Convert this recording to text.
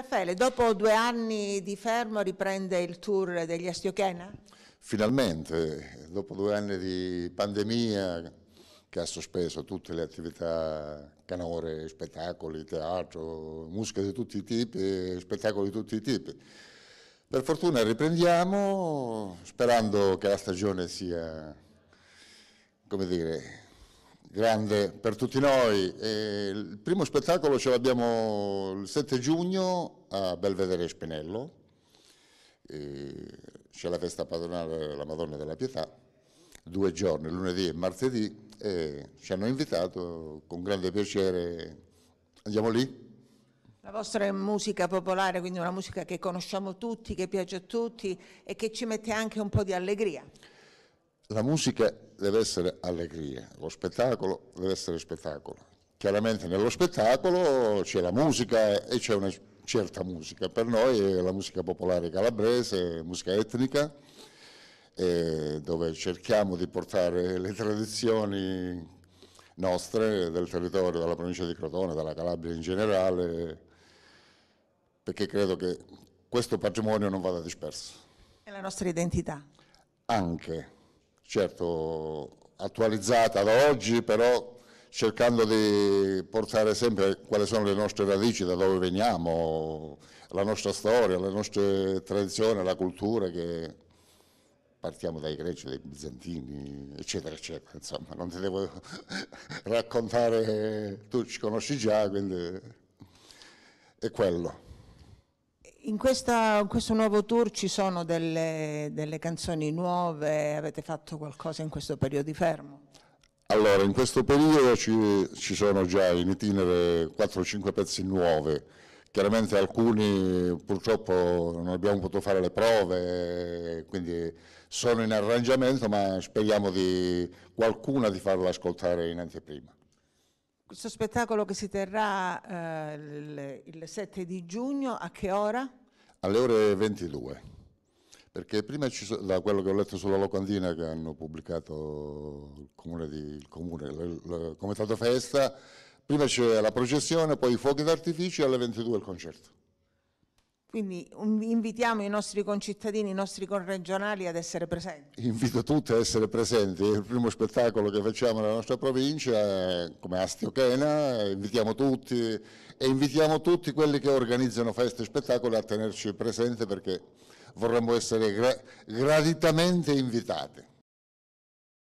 Raffaele, dopo due anni di fermo riprende il tour degli Astiochena? Finalmente, dopo due anni di pandemia che ha sospeso tutte le attività canore, spettacoli, teatro, musica di tutti i tipi, spettacoli di tutti i tipi. Per fortuna riprendiamo sperando che la stagione sia, come dire, grande per tutti noi. il primo spettacolo ce l'abbiamo il 7 giugno a Belvedere Spinello, c'è la festa padronale della Madonna della Pietà, due giorni, lunedì e martedì, e ci hanno invitato con grande piacere, andiamo lì. La vostra è musica popolare, quindi una musica che conosciamo tutti, che piace a tutti e che ci mette anche un po' di allegria la musica deve essere allegria, lo spettacolo deve essere spettacolo. Chiaramente nello spettacolo c'è la musica e c'è una certa musica, per noi è la musica popolare calabrese, musica etnica, eh, dove cerchiamo di portare le tradizioni nostre del territorio, della provincia di Crotone, della Calabria in generale, perché credo che questo patrimonio non vada disperso. È la nostra identità. Anche certo attualizzata da oggi, però cercando di portare sempre quali sono le nostre radici, da dove veniamo, la nostra storia, le nostre tradizioni, la cultura che partiamo dai greci, dai bizantini, eccetera, eccetera, insomma, non ti devo raccontare, tu ci conosci già, quindi è quello. In, questa, in, questo nuovo tour ci sono delle, delle, canzoni nuove, avete fatto qualcosa in questo periodo di fermo? Allora, in questo periodo ci, ci sono già in itinere 4-5 pezzi nuovi, chiaramente alcuni purtroppo non abbiamo potuto fare le prove, quindi sono in arrangiamento, ma speriamo di qualcuna di farla ascoltare in anteprima. Questo spettacolo che si terrà eh, il, 7 di giugno, a che ora? Alle ore 22 perché prima da quello che ho letto sulla locandina che hanno pubblicato il comune, di, il comune il, il comitato festa, prima c'è la processione, poi i fuochi d'artificio e alle 22 il concerto. Quindi um, invitiamo i nostri concittadini, i nostri conregionali ad essere presenti. Invito tutti a essere presenti, è il primo spettacolo che facciamo nella nostra provincia, come Astiochena, invitiamo tutti e invitiamo tutti quelli che organizzano feste e spettacoli a tenerci presenti perché vorremmo essere gra graditamente invitati.